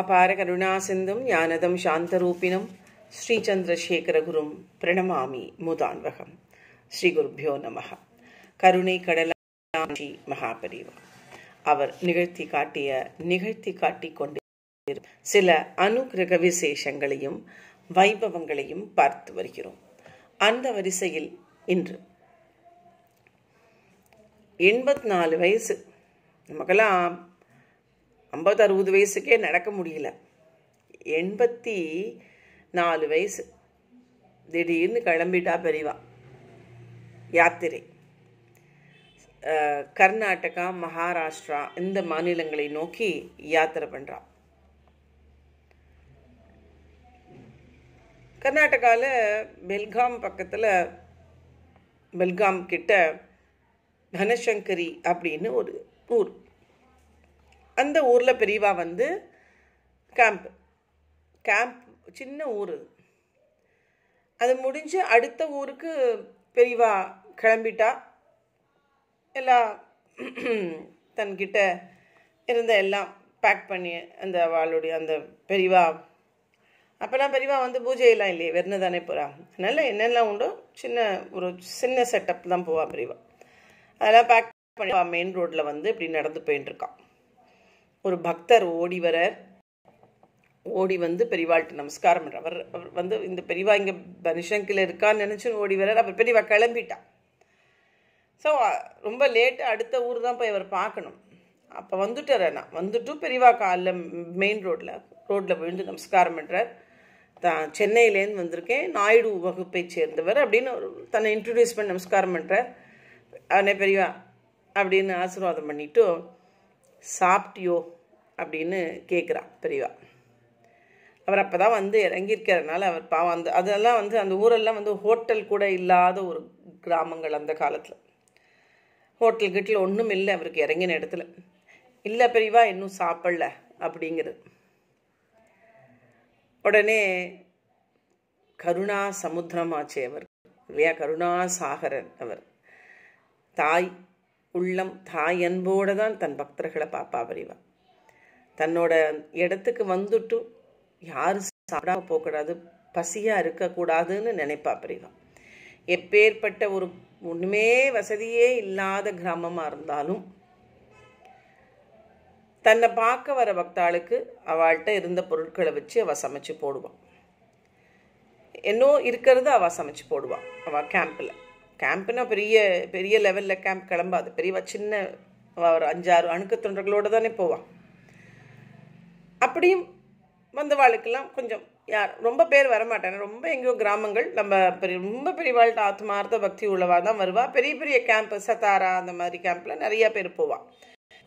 அபார அபாரகருணாசிந்தும் ஞானதம் சாந்தரூபிணம் ஸ்ரீ பிரணமாமி முதான்வகம் ஸ்ரீ நம நமக கருணை கடலாட்சி மகாபரிவம் அவர் நிகழ்த்தி காட்டிய நிகழ்த்தி காட்டி கொண்டு சில அனுகிரக விசேஷங்களையும் வைபவங்களையும் பார்த்து வருகிறோம் அந்த வரிசையில் இன்று எண்பத்தி நாலு வயசு நமக்கெல்லாம் ஐம்பது அறுபது வயசுக்கே நடக்க முடியல எண்பத்தி நாலு வயசு திடீர்னு கிளம்பிட்டா பெரியவா யாத்திரை கர்நாடகா மகாராஷ்டிரா இந்த மாநிலங்களை நோக்கி யாத்திரை பண்ணுறான் கர்நாடகாவில் பெல்காம் பக்கத்தில் பெல்காம் கிட்ட கனசங்கரி அப்படின்னு ஒரு ஊர் அந்த ஊரில் பெரியவா வந்து கேம்ப் கேம்ப் சின்ன ஊர் அது முடிஞ்சு அடுத்த ஊருக்கு பெரியவா கிளம்பிட்டா எல்லா தன்கிட்ட இருந்த எல்லாம் பேக் பண்ணி அந்த அவளுடைய அந்த பெரியவா அப்போல்லாம் பெரியவா வந்து பூஜையெல்லாம் இல்லையே வெறுந்து தானே போகிறான் அதனால் என்னெல்லாம் உண்டோ சின்ன ஒரு சின்ன செட்டப் தான் போவாள் பெரியவா அதெல்லாம் பேக் பண்ணி மெயின் ரோட்டில் வந்து இப்படி நடந்து போயின்னு இருக்கான் ஒரு பக்தர் ஓடி வர ஓடி வந்து பெரியவாள்கிட்ட நமஸ்காரம் பண்ணுறார் அவர் அவர் வந்து இந்த பெரியவா இங்கே பனிஷங்கில் இருக்கான்னு நினச்சின்னு ஓடி வரார் அவர் பெரியவா கிளம்பிட்டான் ஸோ ரொம்ப லேட்டு அடுத்த ஊர் தான் போய் அவர் பார்க்கணும் அப்போ வந்துட்டார் நான் வந்துட்டும் பெரியவா காலில் மெயின் ரோட்டில் ரோட்டில் விழுந்து நமஸ்காரம் பண்ணுறார் தான் சென்னையிலேருந்து வந்திருக்கேன் நாயுடு வகுப்பை சேர்ந்தவர் அப்படின்னு ஒரு தன்னை இன்ட்ரடியூஸ் பண்ணி நமஸ்காரம் பண்ணுறார் அவனே பெரியவா அப்படின்னு ஆசீர்வாதம் பண்ணிவிட்டு சாப்பிட்டியோ அப்படின்னு கேட்குறா பெரியவா அவர் அப்போ தான் வந்து இறங்கியிருக்கிறதுனால அவர் பாவம் அந்த அதெல்லாம் வந்து அந்த ஊரெல்லாம் வந்து ஹோட்டல் கூட இல்லாத ஒரு கிராமங்கள் அந்த காலத்தில் ஹோட்டல் கிட்டில் ஒன்றும் இல்லை அவருக்கு இறங்கின இடத்துல இல்லை பெரியவா இன்னும் சாப்பிடல அப்படிங்கிறது உடனே கருணா சமுத்திரமாச்சே அவர் இல்லையா கருணாசாகரன் அவர் தாய் உள்ளம் தாய் அன்போடு தான் தன் பக்தர்களை பாப்பா வரிவா தன்னோட இடத்துக்கு வந்துட்டு யாரும் சாப்பிடாம போகக்கூடாது பசியாக இருக்கக்கூடாதுன்னு நினைப்பா பிரிவா எப்பேற்பட்ட ஒரு ஒன்றுமே வசதியே இல்லாத கிராமமாக இருந்தாலும் தன்னை பார்க்க வர பக்தாளுக்கு அவள்கிட்ட இருந்த பொருட்களை வச்சு அவள் சமைச்சு போடுவான் என்னோ இருக்கிறது அவள் சமைச்சு போடுவாள் அவள் கேம்பில் கேம்ப்னா பெரிய பெரிய லெவலில் கேம்ப் கிளம்பாது பெரியவா சின்ன ஒரு அஞ்சாறு அணுக்க தொண்டர்களோடு தானே போவான் அப்படியும் வந்த வாழ்க்கெல்லாம் கொஞ்சம் யார் ரொம்ப பேர் வரமாட்டாங்க ரொம்ப எங்கேயோ கிராமங்கள் நம்ம பெரிய ரொம்ப வாழ்க்கை ஆத்மார்த்த பக்தி உள்ளவா தான் வருவா பெரிய பெரிய கேம்ப் சத்தாரா அந்த மாதிரி கேம்பில் நிறையா பேர் போவாள்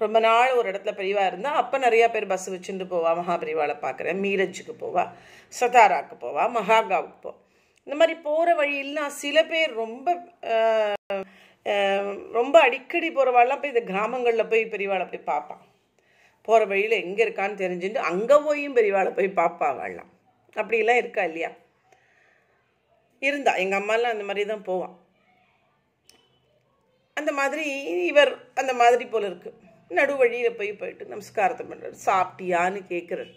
ரொம்ப நாள் ஒரு இடத்துல பிரிவாக இருந்தால் அப்போ நிறையா பேர் பஸ் வச்சுட்டு போவாள் மகாபெரிவாளை பார்க்குறேன் மீரஜுக்கு போவாள் சத்தாராவுக்கு போவாள் மகாகாவுக்கு போவாள் இந்த மாதிரி போகிற வழியில் நான் சில பேர் ரொம்ப ரொம்ப அடிக்கடி போகிறவாள்லாம் போய் இந்த கிராமங்களில் போய் பெரியவாளை போய் பார்ப்பான் போகிற வழியில் எங்கே இருக்கான்னு தெரிஞ்சுட்டு அங்கே போயும் பெரியவாளை போய் பார்ப்பா பார்ப்பாவாள்லாம் அப்படிலாம் இருக்கா இல்லையா இருந்தா எங்கள் அம்மாலாம் அந்த மாதிரி தான் போவான் அந்த மாதிரி இவர் அந்த மாதிரி போல் இருக்கு நடு வழியில் போய் போயிட்டு நமஸ்காரத்தை பண்ணுறாரு சாப்பிட்டியான்னு கேட்குறாரு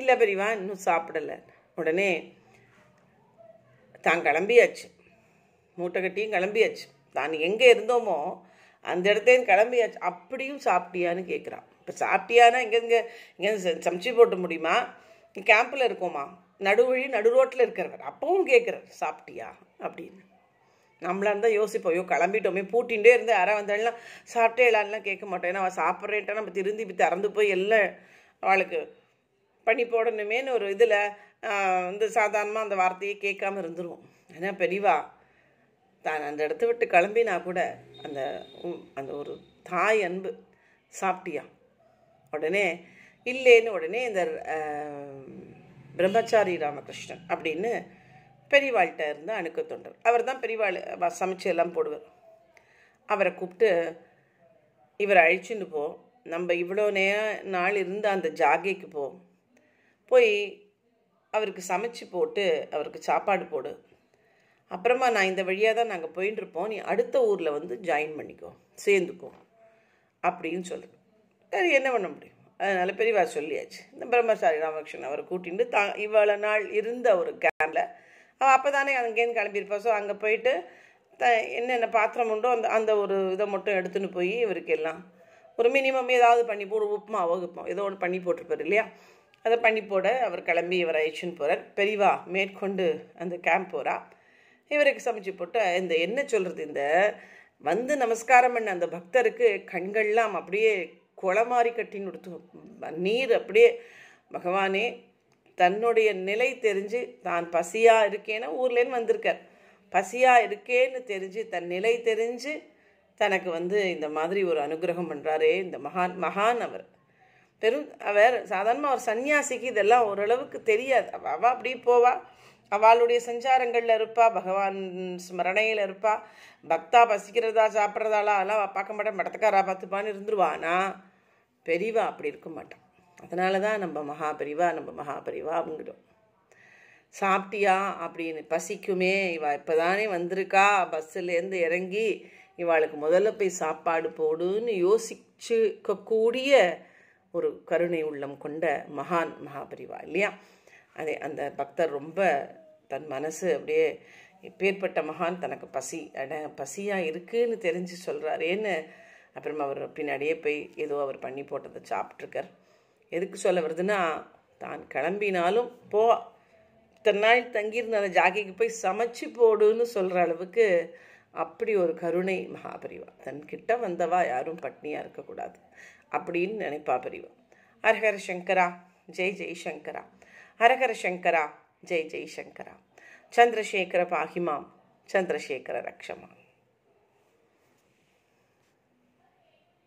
இல்லை பெரியவா இன்னும் சாப்பிடலை உடனே தான் கிளம்பியாச்சு மூட்டை கட்டியும் கிளம்பியாச்சு தான் எங்கே இருந்தோமோ அந்த இடத்தையும் கிளம்பியாச்சு அப்படியும் சாப்பிட்டியான்னு கேட்குறான் இப்போ சாப்பிட்டியானா இங்கேங்க இங்கே சமைச்சு போட்டு முடியுமா கேம்பில் இருக்கோமா நடுவழி நடு ரோட்டில் இருக்கிறவர் அப்பவும் கேட்குறார் சாப்பிட்டியா அப்படின்னு நம்மளா இருந்தால் யோசிப்போம் ஐயோ கிளம்பிட்டோமே பூட்டிகிட்டே இருந்து யாராக வந்தாலும் சாப்பிட்டே இல்லான்லாம் கேட்க மாட்டோம் ஏன்னா அவள் சாப்பிட்றேன்ட்டா நம்ம திருந்தி திறந்து போய் எல்லாம் அவளுக்கு பண்ணி போடணுமேனு ஒரு இதில் வந்து சாதாரணமாக அந்த வார்த்தையை கேட்காம இருந்துருவோம் ஏன்னா பெரிவா தான் அந்த இடத்த விட்டு கிளம்பினா கூட அந்த அந்த ஒரு தாய் அன்பு சாப்பிட்டியா உடனே இல்லைன்னு உடனே இந்த பிரம்மச்சாரி ராமகிருஷ்ணன் அப்படின்னு பெரியவாள்கிட்ட இருந்து அணுக்க தொண்டர் அவர் தான் பெரியவாள் சமைச்சு எல்லாம் போடுவார் அவரை கூப்பிட்டு இவரை அழிச்சுன்னு போ நம்ம இவ்வளோ நே நாள் இருந்து அந்த ஜாகைக்கு போ போய் அவருக்கு சமைச்சு போட்டு அவருக்கு சாப்பாடு போடு அப்புறமா நான் இந்த வழியாக தான் நாங்கள் போயின்னு இருப்போம் நீ அடுத்த ஊரில் வந்து ஜாயின் பண்ணிக்கோ சேர்ந்துக்கோ அப்படின்னு சொல்லு சரி என்ன பண்ண முடியும் அதனால் பெரியவா சொல்லியாச்சு இந்த பிரம்மசாரி ராமகிருஷ்ணன் அவரை கூட்டிகிட்டு தா இவ்வளோ நாள் இருந்த ஒரு கேமில் அவள் அப்போ தானே அங்கேருந்து கிளம்பியிருப்பா ஸோ அங்கே போயிட்டு த என்னென்ன பாத்திரம் உண்டோ அந்த அந்த ஒரு இதை மட்டும் எடுத்துன்னு போய் இவருக்கு எல்லாம் ஒரு மினிமம் ஏதாவது பண்ணி போடு உப்புமா அவகுப்போம் ஏதோ ஒன்று பண்ணி போட்டிருப்பார் இல்லையா அதை பண்ணி போட அவர் கிளம்பி இவர் அழைச்சின்னு போகிறார் பெரிவா மேற்கொண்டு அந்த கேம்ப் போகிறா இவருக்கு சமைச்சு போட்டு இந்த என்ன சொல்கிறது இந்த வந்து நமஸ்காரம் பண்ண அந்த பக்தருக்கு கண்கள்லாம் அப்படியே குளமாரி கட்டின்னு கொடுத்து நீர் அப்படியே பகவானே தன்னுடைய நிலை தெரிஞ்சு தான் பசியாக இருக்கேன்னு ஊர்லேன்னு வந்திருக்கார் பசியாக இருக்கேன்னு தெரிஞ்சு தன் நிலை தெரிஞ்சு தனக்கு வந்து இந்த மாதிரி ஒரு அனுகிரகம் பண்ணுறாரே இந்த மகான் மகான் அவர் பெரும் வேறு சாதாரணமாக ஒரு சன்னியாசிக்கு இதெல்லாம் ஓரளவுக்கு தெரியாது அவள் அப்படி போவா அவளுடைய சஞ்சாரங்களில் இருப்பா பகவான் ஸ்மரணையில் இருப்பா பக்தா பசிக்கிறதா சாப்பிட்றதாலாம் அதெல்லாம் பார்க்க மாட்டேன் மடத்துக்காரா பார்த்துப்பான்னு இருந்துருவானா பெரிவா அப்படி இருக்க மாட்டான் அதனால தான் நம்ம மகாபெரிவா நம்ம மகாபெரிவா அவங்கிடும் சாப்பிட்டியா அப்படின்னு பசிக்குமே இவள் இப்போ தானே வந்திருக்கா பஸ்ஸுலேருந்து இறங்கி இவாளுக்கு முதல்ல போய் சாப்பாடு போடுன்னு யோசிச்சுக்கக்கூடிய ஒரு கருணை உள்ளம் கொண்ட மகான் மகாபரிவா இல்லையா அதே அந்த பக்தர் ரொம்ப தன் மனசு அப்படியே எப்பேற்பட்ட மகான் தனக்கு பசி அட பசியாக இருக்குன்னு தெரிஞ்சு சொல்கிறாரேன்னு அப்புறமா அவர் பின்னாடியே போய் ஏதோ அவர் பண்ணி போட்டதை சாப்பிட்ருக்கார் எதுக்கு சொல்ல வருதுன்னா தான் கிளம்பினாலும் போ இத்தனை நாள் தங்கியிருந்த அந்த ஜாக்கிக்கு போய் சமைச்சு போடுன்னு சொல்கிற அளவுக்கு அப்படி ஒரு கருணை மகாபரிவா தன்கிட்ட வந்தவா யாரும் பட்னியாக இருக்கக்கூடாது அப்படின்னு நினைப்பா பெரியவா ஹரஹர சங்கரா ஜெய் ஜெய் சங்கரா ஹரஹர சங்கரா ஜெய் ஜெய் சங்கரா சந்திரசேகர பாகிமாம் சந்திரசேகர ரக்ஷமாம்